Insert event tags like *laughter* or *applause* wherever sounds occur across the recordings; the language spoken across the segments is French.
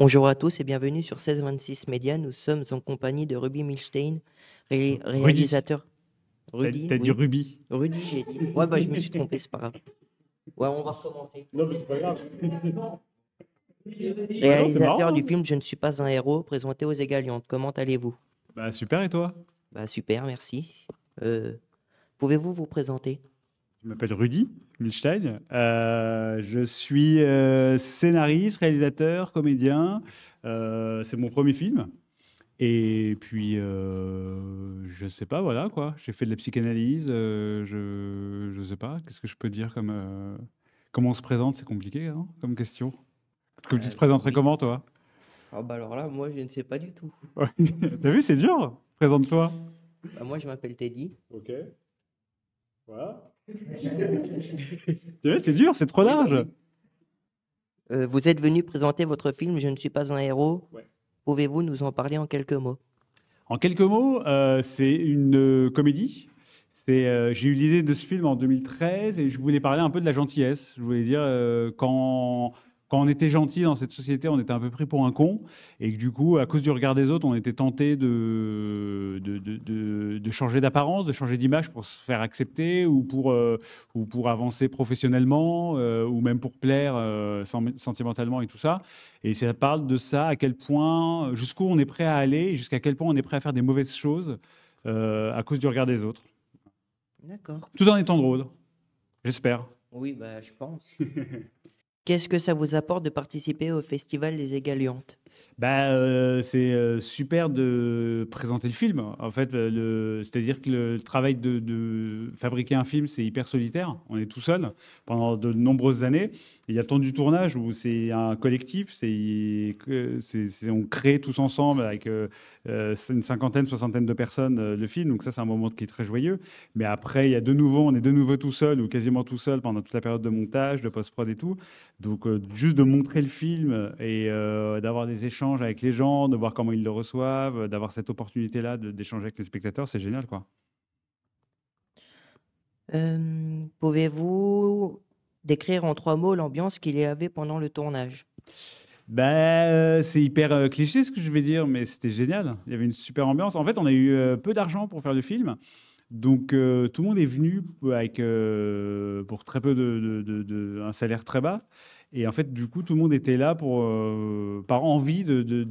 Bonjour à tous et bienvenue sur 1626 Média. Nous sommes en compagnie de Ruby Milstein, réalisateur. Rudy. T'as dit Ruby. Rudy, j'ai dit. Ouais, bah, je me suis trompé, c'est pas grave. Ouais, on va recommencer. Non, mais c'est pas grave. *laughs* réalisateur du hein. film Je ne suis pas un héros, présenté aux Égaliantes. Comment allez-vous Bah, super, et toi Bah, super, merci. Euh, pouvez-vous vous présenter je m'appelle Rudy Milstein. Euh, je suis euh, scénariste, réalisateur, comédien. Euh, c'est mon premier film. Et puis, je sais pas, voilà quoi. J'ai fait de la psychanalyse. je, ne sais pas. Qu'est-ce que je peux dire comme. comment on se présente C'est compliqué hein, comme question. Comment tu te présenterais comment, toi ah bah alors là, moi, je ne sais pas du tout. *laughs* T'as vu, c'est dur. Présente-toi. Bah, moi, je m'appelle Teddy. Ok. *laughs* c'est dur, c'est trop large. Euh, vous êtes venu présenter votre film Je ne suis pas un héros. Pouvez-vous nous en parler en quelques mots En quelques mots, euh, c'est une euh, comédie. C'est, j'ai eu l'idée de ce film en 2013 et je voulais parler un peu de la gentillesse. Je voulais dire quand quand on était gentil dans cette société, on était un peu pris pour un con, et du coup, à cause du regard des autres, on était tenté de, de, changer d'apparence, de changer d'image pour se faire accepter ou pour, euh, ou pour avancer professionnellement euh, ou même pour plaire euh, sentimentalement et tout ça. Et ça parle de ça, à quel point, jusqu'où on est prêt à aller, jusqu'à quel point on est prêt à faire des mauvaises choses à cause du regard des autres. D'accord. Tout en étant drôle, j'espère. Oui, bah, je pense. *laughs* Qu'est-ce que ça vous apporte de participer au festival des Égaliantes bah, c'est, euh, super de présenter le film. En fait, euh, le c'est-à-dire que le travail de fabriquer un film, c'est hyper solitaire. On est tout seul pendant de nombreuses années. Il y a le temps du tournage où c'est un collectif, c'est on crée tous ensemble avec, une cinquantaine, soixantaine de personnes, le film, donc ça, c'est un moment qui est très joyeux. Mais après, il y a de nouveau on est de nouveau tout seul ou quasiment tout seul pendant toute la période de montage, de post-prod et tout. Donc, juste de montrer le film et d'avoir des échanges avec les gens, de voir comment ils le reçoivent, d'avoir cette opportunité-là d'échanger avec les spectateurs, c'est génial, quoi. pouvez-vous décrire en trois mots l'ambiance qu'il y avait pendant le tournage? Ben, euh, c'est hyper, euh, cliché ce que je vais dire, mais c'était génial. Il y avait une super ambiance. En fait, on a eu, euh, peu d'argent pour faire le film, donc tout le monde est venu avec, pour très peu de de un salaire très bas et en fait, du coup, tout le monde était là euh, par envie de,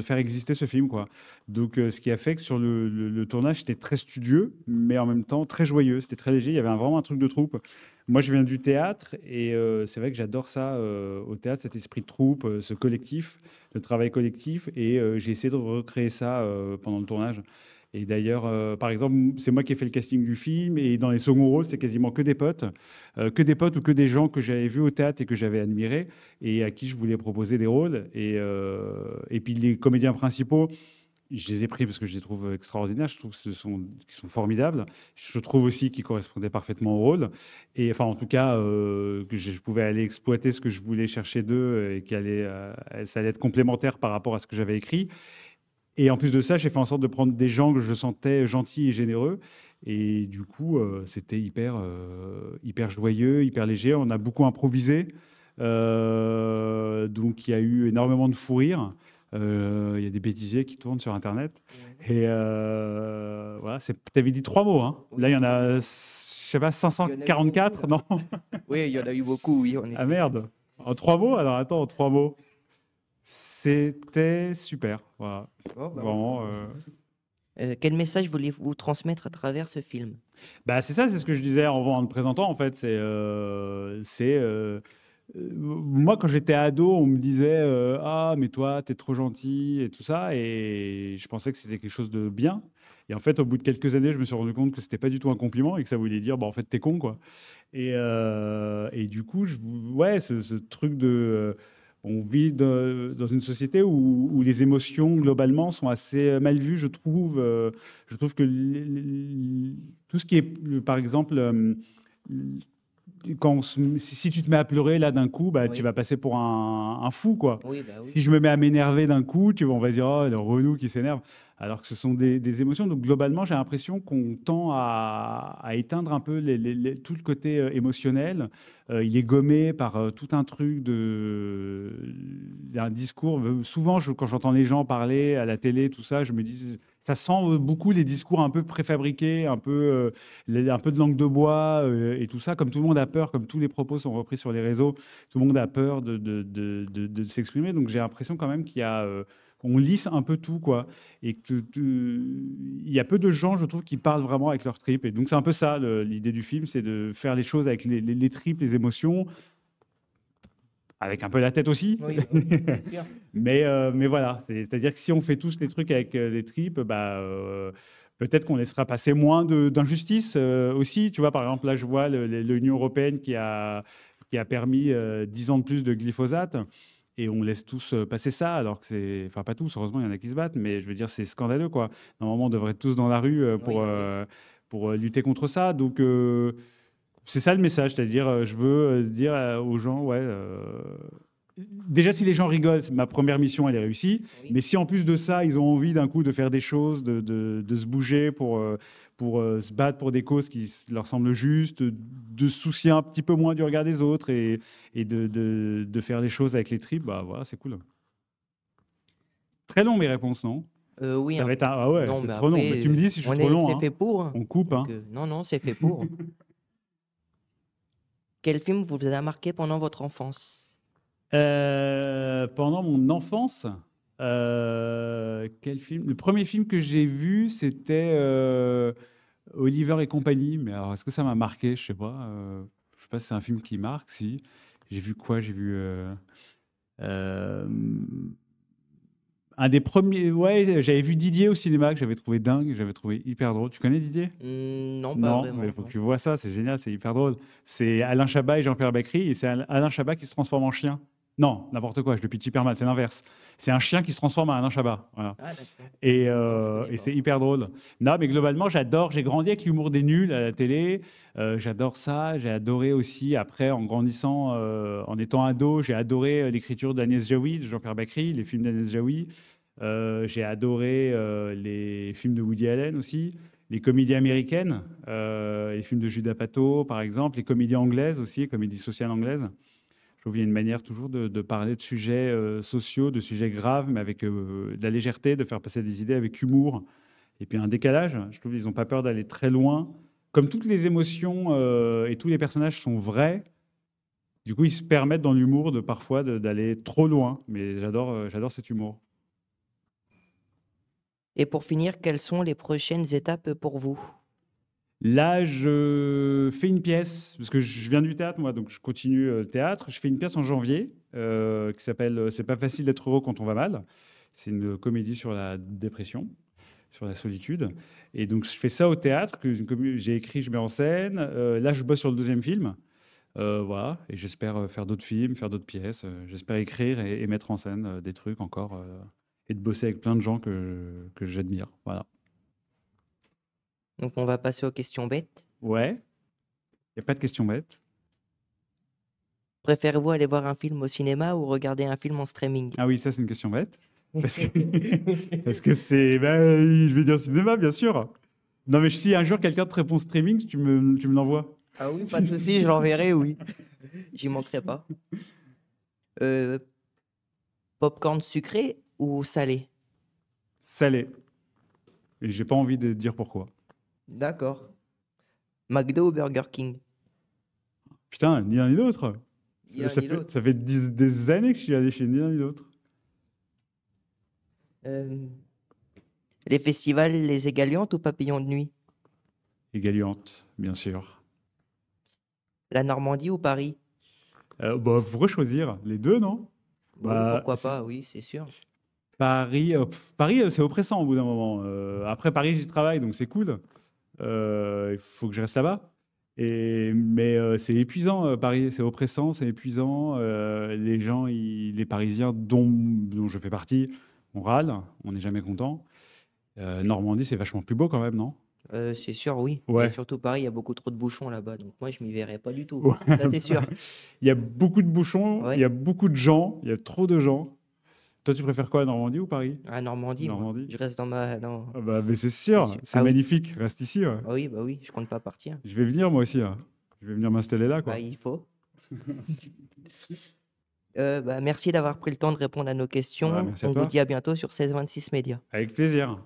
faire exister ce film. Quoi. Donc, euh, ce qui a fait que sur le, tournage, c'était très studieux, mais en même temps très joyeux. C'était très léger. Il y avait vraiment un truc de troupe. Moi, je viens du théâtre et euh, c'est vrai que j'adore ça euh, au théâtre, cet esprit de troupe, euh, ce collectif, le travail collectif. Et j'ai essayé de recréer ça pendant le tournage. Et d'ailleurs, par exemple, c'est moi qui ai fait le casting du film, et dans les seconds rôles, c'est quasiment que des potes, que des potes ou que des gens que j'avais vus au théâtre et que j'avais admirés, et à qui je voulais proposer des rôles. Et, et puis les comédiens principaux, je les ai pris parce que je les trouve extraordinaires. Je trouve qu'ils sont, sont formidables. Je trouve aussi qu'ils correspondaient parfaitement au rôle. Et enfin, en tout cas, euh, que je, pouvais aller exploiter ce que je voulais chercher d'eux et que euh, ça allait être complémentaire par rapport à ce que j'avais écrit. Et en plus de ça, j'ai fait en sorte de prendre des gens que je sentais gentils et généreux. Et du coup, euh, c'était hyper, hyper joyeux, hyper léger. On a beaucoup improvisé. donc, il y a eu énormément de fou rire. Euh, il y a des bêtisiers qui tournent sur Internet. Et euh, voilà, tu avais dit trois mots. Hein. Là, il y en a, je sais pas, 544, non *laughs* Oui, il y en a eu beaucoup, oui. On est... Ah merde En trois mots Alors attends, en trois mots. C'était super. Voilà. Oh, bah euh, euh, quel message voulez-vous transmettre à travers ce film bah, C'est ça, c'est ce que je disais en, en présentant, en fait. C'est euh, moi, quand j'étais ado, on me disait euh, Ah, mais toi, t'es trop gentil et tout ça. Et je pensais que c'était quelque chose de bien. Et en fait, au bout de quelques années, je me suis rendu compte que c'était pas du tout un compliment et que ça voulait dire Bah, en fait, t'es con, quoi. Et, euh, et du coup, je, ouais, ce, truc de. on vit dans une société où, où, les émotions, globalement, sont assez mal vues, je trouve. je trouve que tout ce qui est, par exemple, si tu te mets à pleurer là d'un coup, bah, tu vas passer pour un, fou. quoi. Bah si je me mets à m'énerver d'un coup, tu, on va dire, oh, le renou qui s'énerve alors que ce sont des, émotions. Donc globalement, j'ai l'impression qu'on tend à, éteindre un peu les, tout le côté euh, émotionnel. Euh, il est gommé par euh, tout un truc de d'un discours. Souvent, je, quand j'entends les gens parler à la télé, tout ça, je me dis ça sent beaucoup les discours un peu préfabriqués, un peu, un peu de langue de bois et tout ça. Comme tout le monde a peur, comme tous les propos sont repris sur les réseaux, tout le monde a peur de, de, s'exprimer. Donc j'ai l'impression quand même qu'il y a on lisse un peu tout, quoi. Et il y a peu de gens, je trouve, qui parlent vraiment avec leurs tripes. Et donc, c'est un peu ça l'idée du film, c'est de faire les choses avec les, tripes, les émotions, avec un peu la tête aussi. *laughs* Euh, mais, voilà, c'est-à-dire que si on fait tous les trucs avec euh, les tripes, bah, euh, peut-être qu'on laissera passer moins d'injustices aussi. Tu vois, par exemple, là, je vois l'Union européenne qui a, qui a permis 10 ans de plus de glyphosate et on laisse tous euh, passer ça, alors que c'est, enfin pas tous, heureusement il y en a qui se battent, mais je veux dire c'est scandaleux quoi. Normalement on devrait être tous dans la rue euh, pour, euh, pour lutter contre ça. Donc c'est ça le message, c'est-à-dire je veux dire aux gens ouais déjà, si les gens rigolent, ma première mission, elle est réussie. Mais si en plus de ça, ils ont envie d'un coup de faire des choses, de, se bouger pour, euh, euh, se battre pour des causes qui leur semblent justes, de se soucier un petit peu moins du regard des autres et, de, faire des choses avec les tripes, bah voilà, c'est cool. Très long mes réponses, non euh, oui, ça hein. Ah ouais, non, trop long. tu me dis si je suis trop long. Hein. On coupe. hein. non, non, c'est fait pour. *laughs* Quel film vous a marqué pendant votre enfance euh, pendant mon enfance, euh, quel film Le premier film que j'ai vu, c'était euh, Oliver et compagnie. Mais alors, est-ce que ça m'a marqué Je sais pas. je sais pas si c'est un film qui marque. Si. J'ai vu quoi J'ai vu. un des premiers, ouais, j'avais vu Didier au cinéma que j'avais trouvé dingue, j'avais trouvé hyper drôle. Tu connais Didier mm, Non, pas non, Il faut que tu vois ça, c'est génial, c'est hyper drôle. C'est Alain Chabat et Jean-Pierre Bacry, et c'est Alain Chabat qui se transforme en chien. Non, n'importe quoi, je le pitch hyper mal, c'est l'inverse. C'est un chien qui se transforme en un chabat. Ah, et, euh, c'est hyper drôle. Non, mais globalement, j'adore, j'ai grandi avec l'humour des nuls à la télé. Euh, j'adore ça, j'ai adoré aussi, après, en grandissant, euh, en étant ado, j'ai adoré l'écriture d'Agnès Jaoui, de Jean-Pierre Bacry, les films d'Agnès Jaoui. j'ai adoré les films de Woody Allen aussi les comédies américaines, les films de Judas Pato, par exemple, les comédies anglaises aussi, les comédies sociales anglaises trouve qu'il y a une manière toujours de, parler de sujets euh, sociaux, de sujets graves, mais avec euh, de la légèreté, de faire passer des idées avec humour. Et puis un décalage. Je trouve qu'ils n'ont pas peur d'aller très loin. Comme toutes les émotions euh, et tous les personnages sont vrais, du coup, ils se permettent dans l'humour de parfois d'aller trop loin. Mais j'adore, j'adore cet humour. Et pour finir, quelles sont les prochaines étapes pour vous Là, je fais une pièce, parce que je viens du théâtre, moi, donc je continue euh, le théâtre. Je fais une pièce en janvier euh, qui s'appelle euh, C'est pas facile d'être heureux quand on va mal. C'est une comédie sur la dépression, sur la solitude. Et donc, je fais ça au théâtre, que j'ai écrit, je mets en scène. là, je bosse sur le deuxième film. voilà, et j'espère faire d'autres films, faire d'autres pièces. J'espère écrire et, mettre en scène des trucs encore et de bosser avec plein de gens que j'admire. Voilà. Donc on va passer aux questions bêtes. Ouais. Il n'y a pas de questions bêtes. Préférez-vous aller voir un film au cinéma ou regarder un film en streaming Ah oui, ça c'est une question bête. *laughs* Parce que, c'est... Ben, je vais dire cinéma, bien sûr. Non mais si un jour quelqu'un te répond streaming, tu me, tu l'envoies. Ah oui, pas de souci, je l'enverrai, oui. *laughs* J'y manquerai pas. Euh, popcorn sucré ou salé Salé. Et j'ai pas envie de dire pourquoi. D'accord. McDo ou Burger King Putain, ni l'un ni l'autre. Ça, fait, des, années que je suis allé chez ni l'un ni l'autre. Euh, les festivals, les égaliantes ou papillons de nuit Égaliantes, bien sûr. La Normandie ou Paris euh, bah, choisir Les deux, non bah, Pourquoi pas, oui, c'est sûr. Paris, euh, Paris euh, c'est oppressant au bout d'un moment. après, Paris, j'y travaille, donc c'est cool. Euh, il faut que je reste là-bas. Et, mais euh, c'est épuisant, euh, Paris, c'est oppressant, c'est épuisant. les gens, les Parisiens dont, dont je fais partie, on râle, on n'est jamais content. Normandie, c'est vachement plus beau quand même, non c'est sûr, oui. surtout Paris, il y a beaucoup trop de bouchons là-bas, donc moi, je m'y verrais pas du tout. Ça, c'est sûr. *laughs* il y a beaucoup de bouchons, il y a beaucoup de gens, il y a trop de gens. Toi, tu préfères quoi, Normandie ou Paris À ah, Normandie, Je reste dans ma. Ah bah, mais c'est sûr, c'est ah magnifique. Reste ici. oui, bah oui, je compte pas partir. Je vais venir moi aussi. Hein. Je vais venir m'installer là, quoi. Bah, il faut. *laughs* Euh, bah, merci d'avoir pris le temps de répondre à nos questions. Bah, On vous dit à bientôt sur 1626 Média. Avec plaisir.